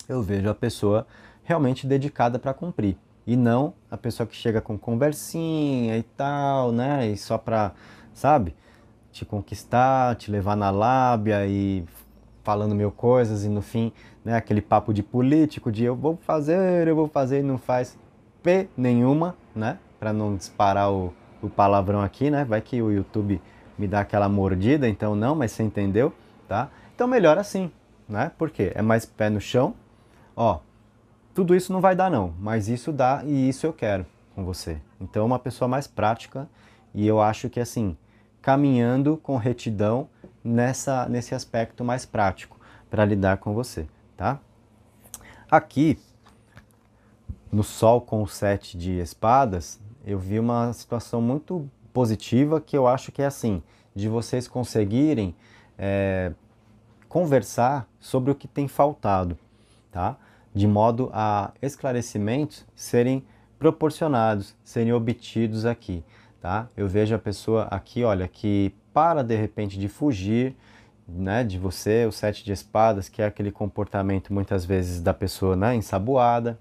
S1: eu vejo a pessoa realmente dedicada para cumprir. E não a pessoa que chega com conversinha e tal, né? E só para, sabe, te conquistar, te levar na lábia e falando mil coisas e no fim, né, aquele papo de político de eu vou fazer, eu vou fazer e não faz P nenhuma, né? Para não disparar o, o palavrão aqui, né? Vai que o YouTube me dá aquela mordida, então não, mas você entendeu, tá? Então melhor assim, né? Porque é mais pé no chão, ó, tudo isso não vai dar não, mas isso dá e isso eu quero com você. Então, uma pessoa mais prática e eu acho que assim, caminhando com retidão nessa, nesse aspecto mais prático para lidar com você, tá? Aqui, no Sol com o sete de espadas, eu vi uma situação muito positiva que eu acho que é assim, de vocês conseguirem é, conversar sobre o que tem faltado, tá? de modo a esclarecimentos serem proporcionados, serem obtidos aqui. Tá? Eu vejo a pessoa aqui, olha, que para de repente de fugir né, de você, o sete de espadas, que é aquele comportamento muitas vezes da pessoa né, ensaboada,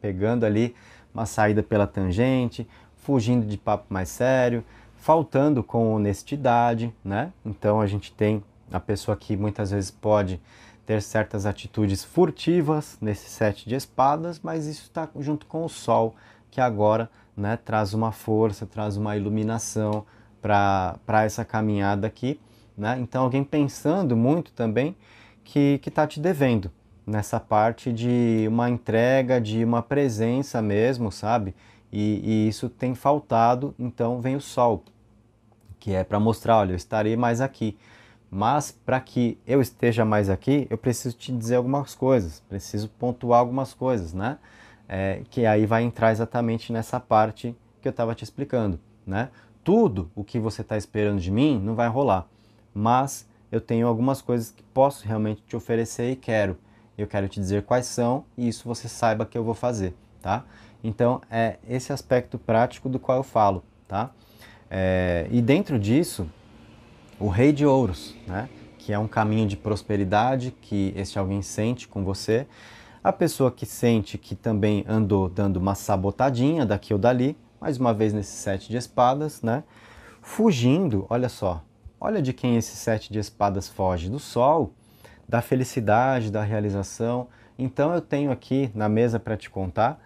S1: pegando ali uma saída pela tangente, fugindo de papo mais sério, faltando com honestidade, né? Então a gente tem a pessoa que muitas vezes pode ter certas atitudes furtivas nesse sete de espadas, mas isso está junto com o Sol, que agora né, traz uma força, traz uma iluminação para essa caminhada aqui. Né? Então, alguém pensando muito também que está te devendo nessa parte de uma entrega, de uma presença mesmo, sabe? E, e isso tem faltado, então vem o Sol, que é para mostrar: olha, eu estarei mais aqui. Mas para que eu esteja mais aqui, eu preciso te dizer algumas coisas, preciso pontuar algumas coisas, né? É, que aí vai entrar exatamente nessa parte que eu estava te explicando, né? Tudo o que você está esperando de mim não vai rolar, mas eu tenho algumas coisas que posso realmente te oferecer e quero. Eu quero te dizer quais são e isso você saiba que eu vou fazer, tá? Então é esse aspecto prático do qual eu falo, tá? É, e dentro disso, o Rei de Ouros, né? que é um caminho de prosperidade que este alguém sente com você. A pessoa que sente que também andou dando uma sabotadinha daqui ou dali, mais uma vez nesse sete de espadas, né? Fugindo, olha só, olha de quem esse sete de espadas foge: do sol, da felicidade, da realização. Então eu tenho aqui na mesa para te contar.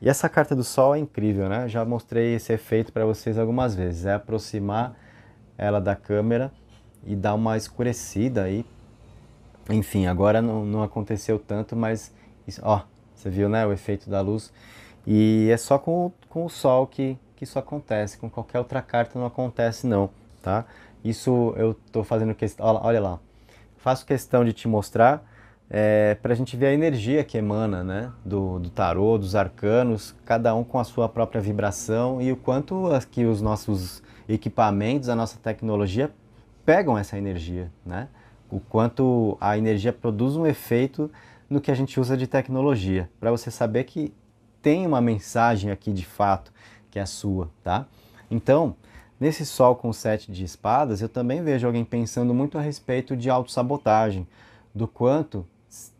S1: E essa carta do sol é incrível, né? Já mostrei esse efeito para vocês algumas vezes. É aproximar ela da câmera e dá uma escurecida aí. Enfim, agora não, não aconteceu tanto, mas isso, ó, você viu, né, o efeito da luz. E é só com, o, com o sol que, que isso acontece, com qualquer outra carta não acontece não, tá? Isso eu tô fazendo questão, olha lá, faço questão de te mostrar é, para a gente ver a energia que emana né, do, do tarô, dos arcanos, cada um com a sua própria vibração e o quanto que os nossos equipamentos, a nossa tecnologia pegam essa energia, né? o quanto a energia produz um efeito no que a gente usa de tecnologia, para você saber que tem uma mensagem aqui de fato que é a sua, tá? Então, nesse sol com sete de espadas, eu também vejo alguém pensando muito a respeito de autossabotagem, do quanto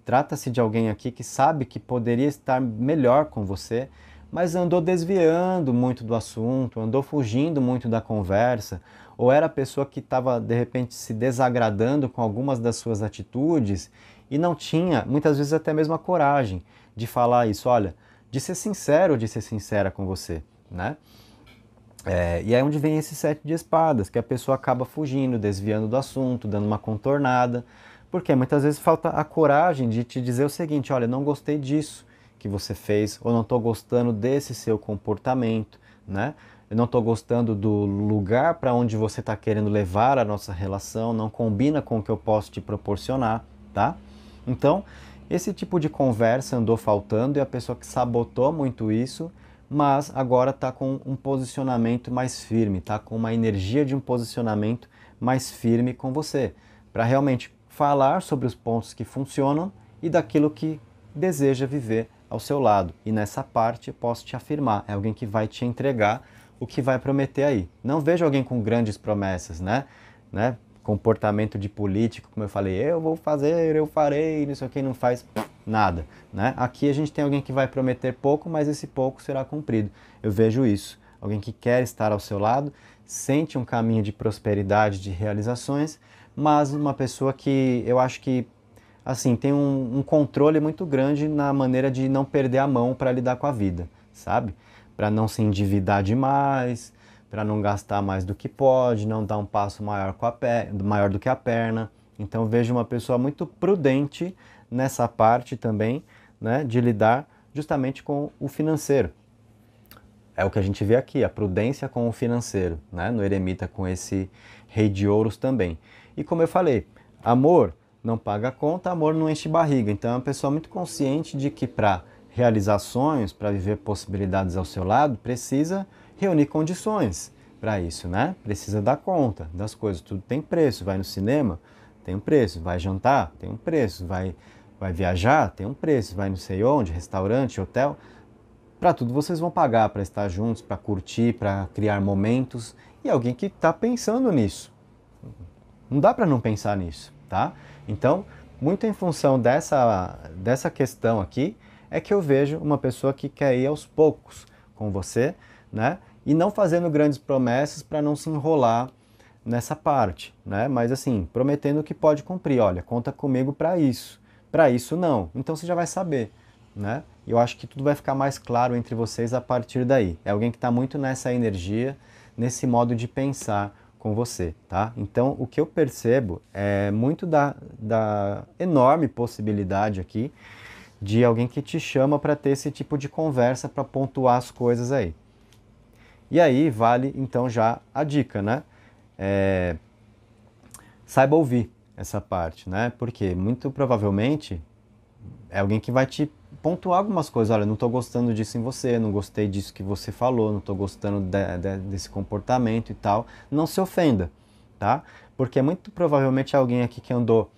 S1: Trata-se de alguém aqui que sabe que poderia estar melhor com você, mas andou desviando muito do assunto, andou fugindo muito da conversa, ou era a pessoa que estava de repente se desagradando com algumas das suas atitudes e não tinha, muitas vezes até mesmo a coragem de falar isso, olha, de ser sincero, de ser sincera com você, né? É, e é onde vem esse sete de espadas, que a pessoa acaba fugindo, desviando do assunto, dando uma contornada, porque muitas vezes falta a coragem de te dizer o seguinte: olha, não gostei disso que você fez, ou não estou gostando desse seu comportamento, né? Eu não estou gostando do lugar para onde você está querendo levar a nossa relação, não combina com o que eu posso te proporcionar, tá? Então, esse tipo de conversa andou faltando e a pessoa que sabotou muito isso, mas agora está com um posicionamento mais firme, está com uma energia de um posicionamento mais firme com você, para realmente falar sobre os pontos que funcionam e daquilo que deseja viver ao seu lado. E nessa parte, posso te afirmar, é alguém que vai te entregar o que vai prometer aí. Não vejo alguém com grandes promessas, né? né? Comportamento de político, como eu falei, eu vou fazer, eu farei, não sei o que, não faz nada, né? Aqui a gente tem alguém que vai prometer pouco, mas esse pouco será cumprido. Eu vejo isso. Alguém que quer estar ao seu lado, sente um caminho de prosperidade, de realizações, mas uma pessoa que eu acho que assim tem um, um controle muito grande na maneira de não perder a mão para lidar com a vida, sabe? Para não se endividar demais, para não gastar mais do que pode, não dar um passo maior, com a pé maior do que a perna. Então vejo uma pessoa muito prudente nessa parte também, né, de lidar justamente com o financeiro. É o que a gente vê aqui, a prudência com o financeiro, né, no eremita com esse rei de ouros também. E como eu falei, amor não paga conta, amor não enche barriga. Então é uma pessoa muito consciente de que para realizar sonhos, para viver possibilidades ao seu lado, precisa reunir condições para isso, né? Precisa dar conta das coisas, tudo tem preço. Vai no cinema, tem um preço. Vai jantar, tem um preço. Vai, vai viajar, tem um preço. Vai não sei onde, restaurante, hotel. Para tudo vocês vão pagar para estar juntos, para curtir, para criar momentos. E alguém que está pensando nisso não dá para não pensar nisso, tá? Então, muito em função dessa, dessa questão aqui, é que eu vejo uma pessoa que quer ir aos poucos com você, né? E não fazendo grandes promessas para não se enrolar nessa parte, né? Mas assim, prometendo que pode cumprir, olha, conta comigo para isso. Para isso não. Então você já vai saber, né? Eu acho que tudo vai ficar mais claro entre vocês a partir daí. É alguém que está muito nessa energia, nesse modo de pensar com você, tá? Então, o que eu percebo é muito da, da enorme possibilidade aqui de alguém que te chama para ter esse tipo de conversa, para pontuar as coisas aí. E aí vale, então, já a dica, né? É... Saiba ouvir essa parte, né? Porque muito provavelmente é alguém que vai te pontuar algumas coisas. Olha, não estou gostando disso em você, não gostei disso que você falou, não estou gostando de, de, desse comportamento e tal. Não se ofenda, tá? Porque é muito provavelmente alguém aqui que andou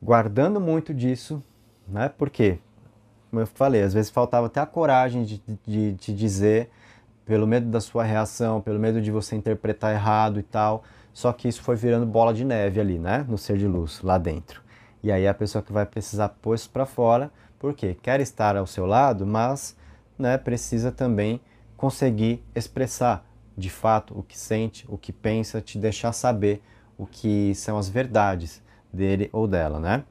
S1: guardando muito disso, né? Porque, como eu falei, às vezes faltava até a coragem de, de te dizer pelo medo da sua reação, pelo medo de você interpretar errado e tal. Só que isso foi virando bola de neve ali, né? No ser de luz, lá dentro. E aí a pessoa que vai precisar pôr isso para fora porque quer estar ao seu lado, mas né, precisa também conseguir expressar de fato o que sente, o que pensa, te deixar saber o que são as verdades dele ou dela, né?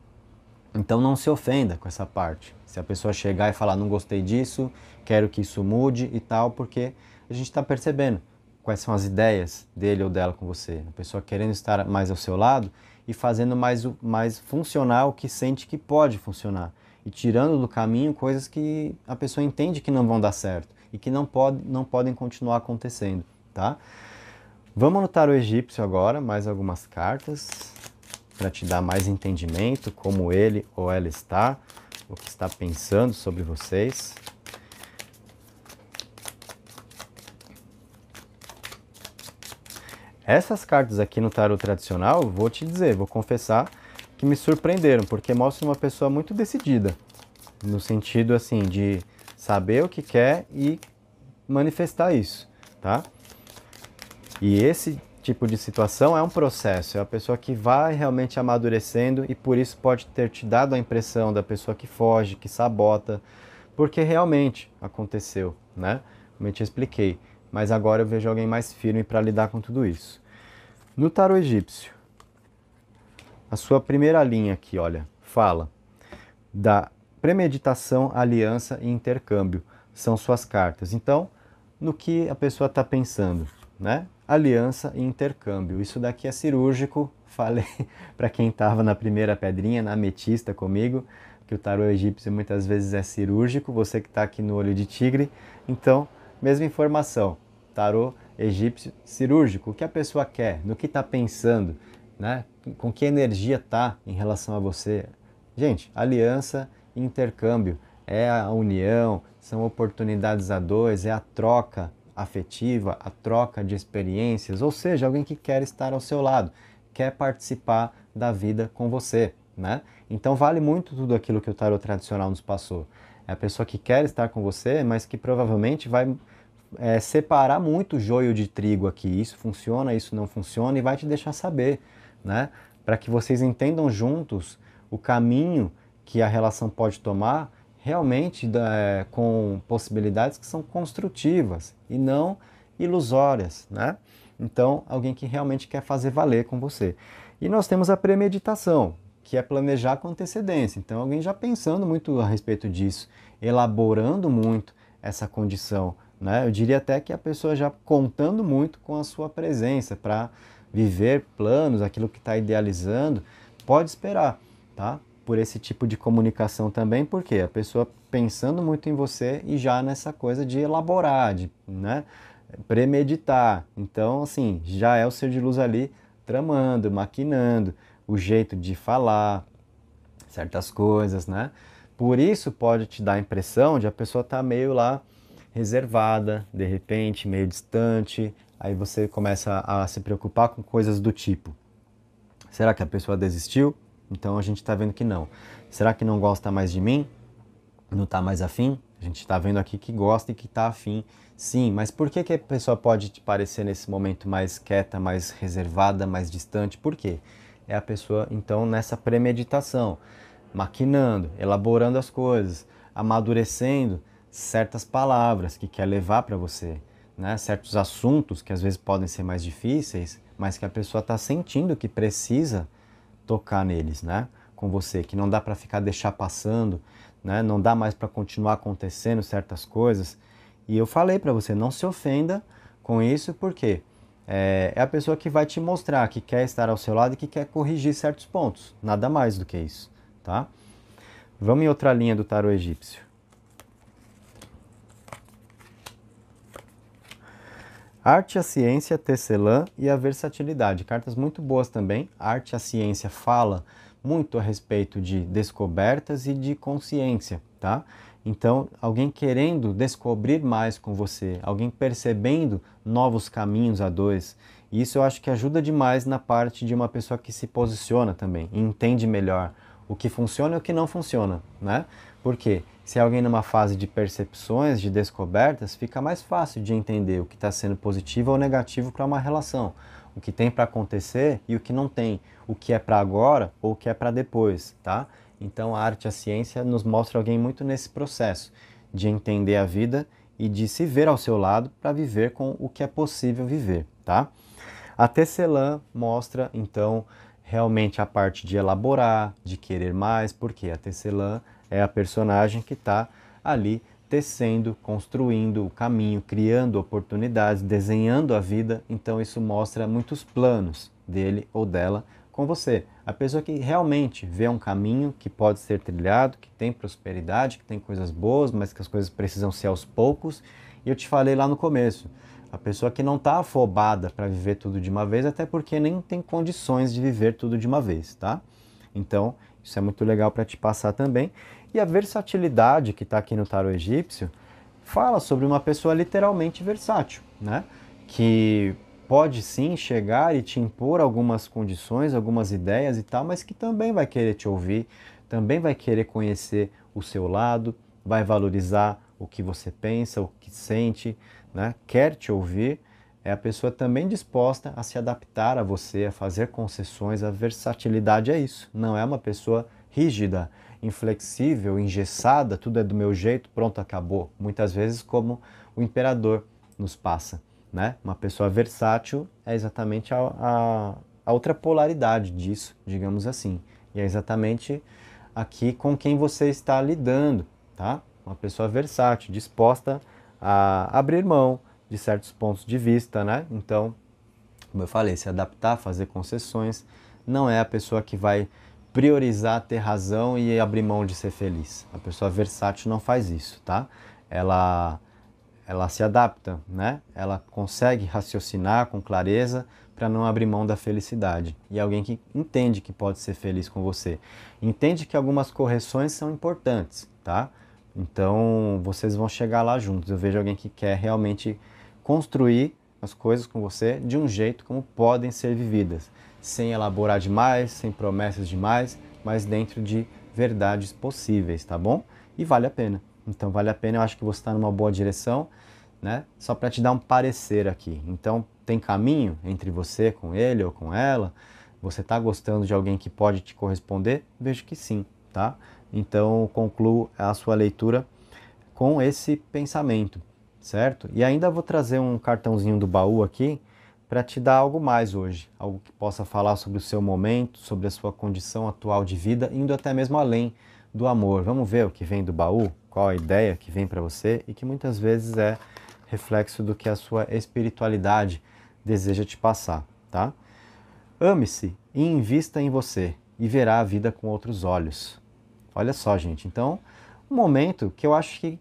S1: Então não se ofenda com essa parte. Se a pessoa chegar e falar não gostei disso, quero que isso mude e tal, porque a gente está percebendo quais são as ideias dele ou dela com você. A pessoa querendo estar mais ao seu lado e fazendo mais, mais funcionar o que sente que pode funcionar e tirando do caminho coisas que a pessoa entende que não vão dar certo e que não, pode, não podem continuar acontecendo, tá? Vamos no tarot egípcio agora, mais algumas cartas para te dar mais entendimento como ele ou ela está, o que está pensando sobre vocês. Essas cartas aqui no tarot tradicional, vou te dizer, vou confessar que me surpreenderam, porque mostra uma pessoa muito decidida, no sentido assim de saber o que quer e manifestar isso, tá? E esse tipo de situação é um processo, é a pessoa que vai realmente amadurecendo e por isso pode ter te dado a impressão da pessoa que foge, que sabota, porque realmente aconteceu, né? Como eu te expliquei, mas agora eu vejo alguém mais firme para lidar com tudo isso. No tarot egípcio, a sua primeira linha aqui, olha, fala da premeditação, aliança e intercâmbio. São suas cartas. Então, no que a pessoa está pensando, né? Aliança e intercâmbio. Isso daqui é cirúrgico. Falei para quem estava na primeira pedrinha, na ametista comigo, que o tarô egípcio muitas vezes é cirúrgico. Você que está aqui no olho de tigre, então, mesma informação. Tarô egípcio cirúrgico. O que a pessoa quer, no que está pensando, né? com que energia está em relação a você. Gente, aliança e intercâmbio é a união, são oportunidades a dois, é a troca afetiva, a troca de experiências, ou seja, alguém que quer estar ao seu lado, quer participar da vida com você. Né? Então vale muito tudo aquilo que o tarot tradicional nos passou. É a pessoa que quer estar com você, mas que provavelmente vai é, separar muito o joio de trigo aqui. Isso funciona, isso não funciona, e vai te deixar saber né? Para que vocês entendam juntos o caminho que a relação pode tomar realmente eh, com possibilidades que são construtivas e não ilusórias, né? Então, alguém que realmente quer fazer valer com você. E nós temos a premeditação, que é planejar com antecedência. Então, alguém já pensando muito a respeito disso, elaborando muito essa condição. Né? Eu diria até que a pessoa já contando muito com a sua presença para viver planos, aquilo que está idealizando, pode esperar, tá? Por esse tipo de comunicação também, porque a pessoa pensando muito em você e já nessa coisa de elaborar, de né, premeditar. Então, assim, já é o ser de luz ali tramando, maquinando o jeito de falar, certas coisas, né? Por isso pode te dar a impressão de a pessoa estar tá meio lá reservada, de repente, meio distante, Aí você começa a se preocupar com coisas do tipo: será que a pessoa desistiu? Então a gente está vendo que não. Será que não gosta mais de mim? Não está mais afim? A gente está vendo aqui que gosta e que está afim, sim, mas por que, que a pessoa pode te parecer nesse momento mais quieta, mais reservada, mais distante? Por quê? É a pessoa, então, nessa premeditação, maquinando, elaborando as coisas, amadurecendo certas palavras que quer levar para você né, certos assuntos que às vezes podem ser mais difíceis, mas que a pessoa está sentindo que precisa tocar neles, né, com você, que não dá para ficar deixar passando, né, não dá mais para continuar acontecendo certas coisas. E eu falei para você, não se ofenda com isso, porque é, é a pessoa que vai te mostrar que quer estar ao seu lado e que quer corrigir certos pontos, nada mais do que isso, tá? Vamos em outra linha do Tarot egípcio. Arte, a Ciência, Tecelã e a Versatilidade. Cartas muito boas também. Arte, a Ciência fala muito a respeito de descobertas e de consciência, tá? Então, alguém querendo descobrir mais com você, alguém percebendo novos caminhos a dois, isso eu acho que ajuda demais na parte de uma pessoa que se posiciona também, entende melhor o que funciona e o que não funciona, né? Por quê? Se alguém numa fase de percepções, de descobertas, fica mais fácil de entender o que está sendo positivo ou negativo para uma relação, o que tem para acontecer e o que não tem, o que é para agora ou o que é para depois, tá? Então a arte e a ciência nos mostra alguém muito nesse processo de entender a vida e de se ver ao seu lado para viver com o que é possível viver, tá? A tecelã mostra então realmente a parte de elaborar, de querer mais, porque a tecelã é a personagem que está ali tecendo, construindo o caminho, criando oportunidades, desenhando a vida. Então isso mostra muitos planos dele ou dela com você. A pessoa que realmente vê um caminho que pode ser trilhado, que tem prosperidade, que tem coisas boas, mas que as coisas precisam ser aos poucos. E eu te falei lá no começo, a pessoa que não está afobada para viver tudo de uma vez, até porque nem tem condições de viver tudo de uma vez, tá? Então, isso é muito legal para te passar também. E a versatilidade que está aqui no tarot egípcio fala sobre uma pessoa literalmente versátil, né? Que pode sim chegar e te impor algumas condições, algumas ideias e tal, mas que também vai querer te ouvir, também vai querer conhecer o seu lado, vai valorizar o que você pensa, o que sente, né? quer te ouvir. É a pessoa também disposta a se adaptar a você, a fazer concessões. A versatilidade é isso, não é uma pessoa rígida inflexível, engessada, tudo é do meu jeito, pronto, acabou. Muitas vezes, como o imperador nos passa. Né? Uma pessoa versátil é exatamente a, a, a outra polaridade disso, digamos assim. E é exatamente aqui com quem você está lidando, tá? Uma pessoa versátil, disposta a abrir mão de certos pontos de vista, né? Então, como eu falei, se adaptar, fazer concessões, não é a pessoa que vai priorizar ter razão e abrir mão de ser feliz. A pessoa versátil não faz isso, tá? Ela ela se adapta, né? Ela consegue raciocinar com clareza para não abrir mão da felicidade. E alguém que entende que pode ser feliz com você, entende que algumas correções são importantes, tá? Então vocês vão chegar lá juntos. Eu vejo alguém que quer realmente construir as coisas com você de um jeito como podem ser vividas sem elaborar demais, sem promessas demais, mas dentro de verdades possíveis, tá bom? E vale a pena. Então vale a pena, eu acho que você está numa boa direção, né? Só para te dar um parecer aqui. Então tem caminho entre você com ele ou com ela? Você está gostando de alguém que pode te corresponder? Vejo que sim, tá? Então concluo a sua leitura com esse pensamento, certo? E ainda vou trazer um cartãozinho do baú aqui para te dar algo mais hoje, algo que possa falar sobre o seu momento, sobre a sua condição atual de vida, indo até mesmo além do amor. Vamos ver o que vem do baú, qual a ideia que vem para você e que muitas vezes é reflexo do que a sua espiritualidade deseja te passar, tá? Ame-se e invista em você e verá a vida com outros olhos. Olha só, gente. Então, um momento que eu acho que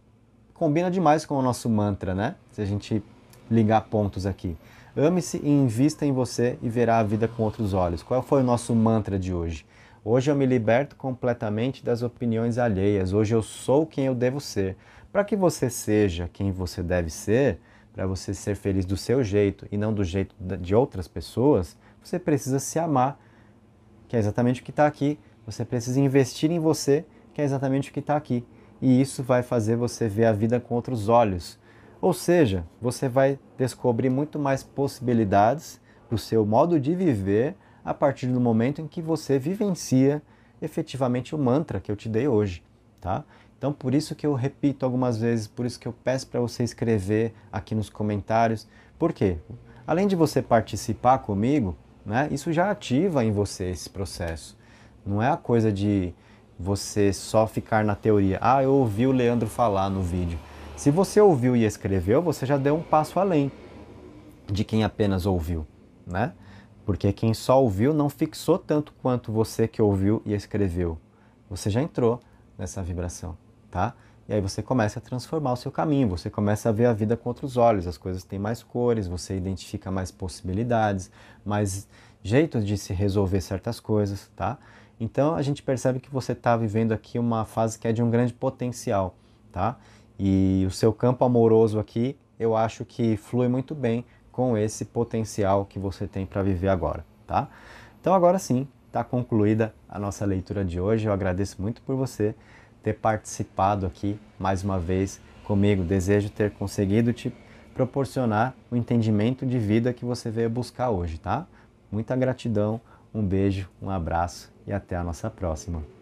S1: combina demais com o nosso mantra, né? Se a gente ligar pontos aqui. Ame-se e invista em você e verá a vida com outros olhos. Qual foi o nosso mantra de hoje? Hoje eu me liberto completamente das opiniões alheias. Hoje eu sou quem eu devo ser. Para que você seja quem você deve ser, para você ser feliz do seu jeito e não do jeito de outras pessoas, você precisa se amar, que é exatamente o que está aqui. Você precisa investir em você, que é exatamente o que está aqui. E isso vai fazer você ver a vida com outros olhos ou seja, você vai descobrir muito mais possibilidades para o seu modo de viver a partir do momento em que você vivencia efetivamente o mantra que eu te dei hoje, tá? Então, por isso que eu repito algumas vezes, por isso que eu peço para você escrever aqui nos comentários. Por quê? Além de você participar comigo, né, isso já ativa em você esse processo. Não é a coisa de você só ficar na teoria. Ah, eu ouvi o Leandro falar no vídeo. Se você ouviu e escreveu, você já deu um passo além de quem apenas ouviu, né? Porque quem só ouviu não fixou tanto quanto você que ouviu e escreveu. Você já entrou nessa vibração, tá? E aí você começa a transformar o seu caminho, você começa a ver a vida com outros olhos, as coisas têm mais cores, você identifica mais possibilidades, mais jeitos de se resolver certas coisas, tá? Então a gente percebe que você está vivendo aqui uma fase que é de um grande potencial, tá? E o seu campo amoroso aqui, eu acho que flui muito bem com esse potencial que você tem para viver agora, tá? Então agora sim, está concluída a nossa leitura de hoje. Eu agradeço muito por você ter participado aqui mais uma vez comigo. Desejo ter conseguido te proporcionar o entendimento de vida que você veio buscar hoje, tá? Muita gratidão, um beijo, um abraço e até a nossa próxima.